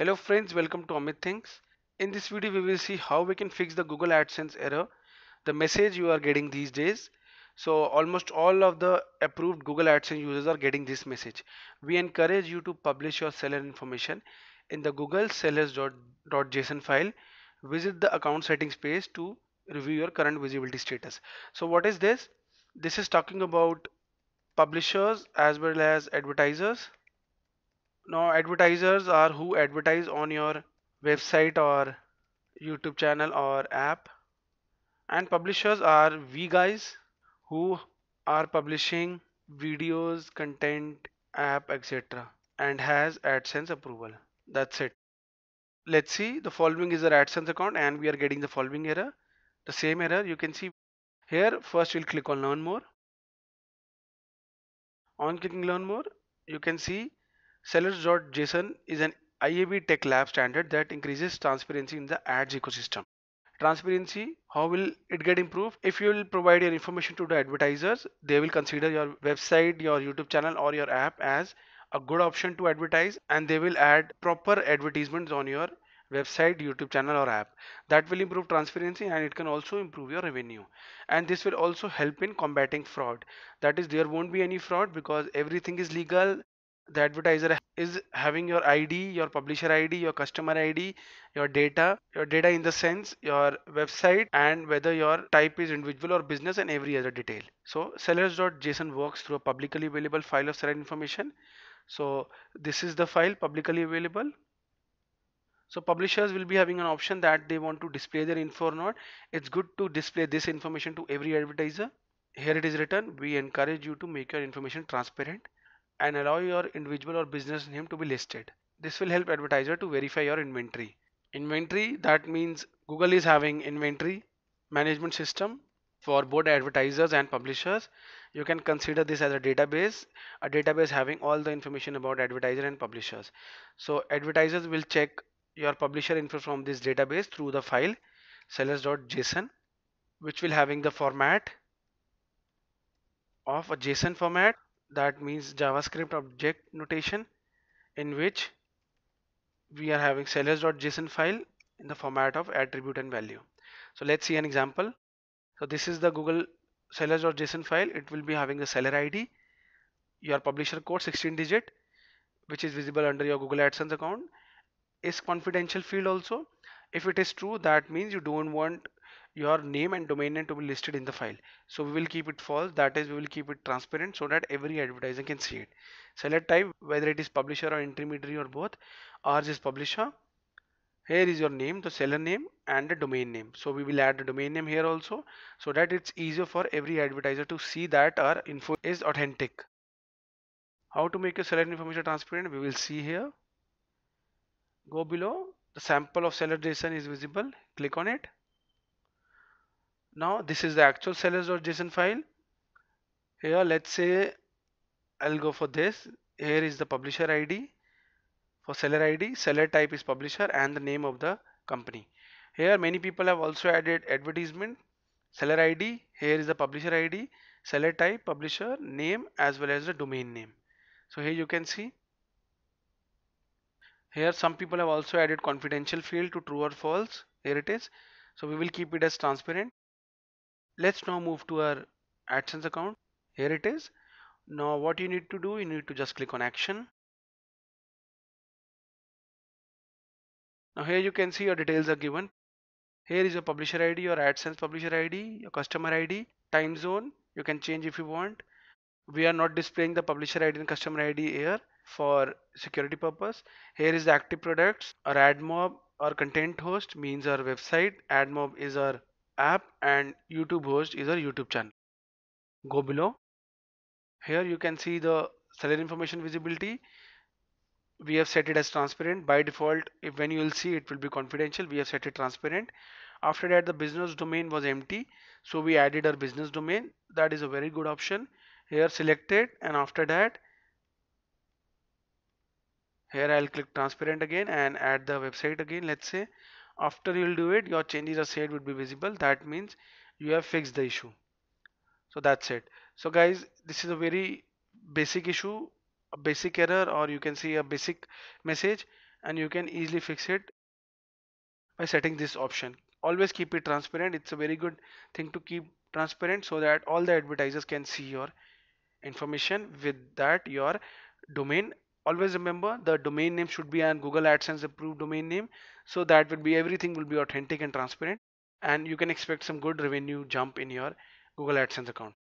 Hello friends, welcome to Amit Things. In this video we will see how we can fix the Google AdSense error, the message you are getting these days. So almost all of the approved Google AdSense users are getting this message. We encourage you to publish your seller information in the google sellers.json file. Visit the account settings page to review your current visibility status. So what is this? This is talking about publishers as well as advertisers now advertisers are who advertise on your website or YouTube channel or app and publishers are we guys who are publishing videos, content, app etc and has AdSense approval. That's it. Let's see the following is our AdSense account and we are getting the following error. The same error you can see here first we'll click on learn more. On clicking learn more you can see Sellers.json is an IAB Tech Lab standard that increases transparency in the ads ecosystem. Transparency, how will it get improved? If you will provide your information to the advertisers, they will consider your website, your YouTube channel, or your app as a good option to advertise and they will add proper advertisements on your website youtube channel or app that will improve transparency and it can also improve your revenue and this will also help in combating fraud that is there won't be any fraud because everything is legal the advertiser is having your id your publisher id your customer id your data your data in the sense your website and whether your type is individual or business and every other detail so sellers.json works through a publicly available file of seller information so this is the file publicly available so publishers will be having an option that they want to display their info or not it's good to display this information to every advertiser here it is written we encourage you to make your information transparent and allow your individual or business name to be listed. This will help advertiser to verify your inventory. Inventory that means Google is having inventory management system for both advertisers and publishers. You can consider this as a database, a database having all the information about advertiser and publishers. So advertisers will check your publisher info from this database through the file sellers.json which will having the format of a JSON format that means javascript object notation in which we are having sellers.json file in the format of attribute and value so let's see an example so this is the google sellers.json file it will be having a seller id your publisher code 16 digit which is visible under your google adsense account is confidential field also if it is true that means you don't want your name and domain name to be listed in the file so we will keep it false that is we will keep it transparent so that every advertiser can see it select type whether it is publisher or intermediary or both or is publisher here is your name the seller name and the domain name so we will add the domain name here also so that it's easier for every advertiser to see that our info is authentic how to make your seller information transparent we will see here go below the sample of seller json is visible click on it now this is the actual sellers.json file here let's say I'll go for this here is the publisher ID for seller ID seller type is publisher and the name of the company here many people have also added advertisement seller ID here is the publisher ID seller type publisher name as well as the domain name so here you can see here some people have also added confidential field to true or false here it is so we will keep it as transparent let's now move to our AdSense account. Here it is. Now what you need to do, you need to just click on action. Now here you can see your details are given. Here is your publisher ID, your AdSense publisher ID, your customer ID, time zone. You can change if you want. We are not displaying the publisher ID and customer ID here for security purpose. Here is the active products, our AdMob, our content host means our website. AdMob is our app and YouTube host is our YouTube channel. Go below. Here you can see the seller information visibility. We have set it as transparent by default. If when you will see it will be confidential, we have set it transparent. After that, the business domain was empty, so we added our business domain. That is a very good option. Here selected and after that, here I'll click transparent again and add the website again. Let's say after you'll do it your changes are saved would be visible that means you have fixed the issue so that's it so guys this is a very basic issue a basic error or you can see a basic message and you can easily fix it by setting this option always keep it transparent it's a very good thing to keep transparent so that all the advertisers can see your information with that your domain always remember the domain name should be an google adsense approved domain name so that will be everything will be authentic and transparent and you can expect some good revenue jump in your google adsense account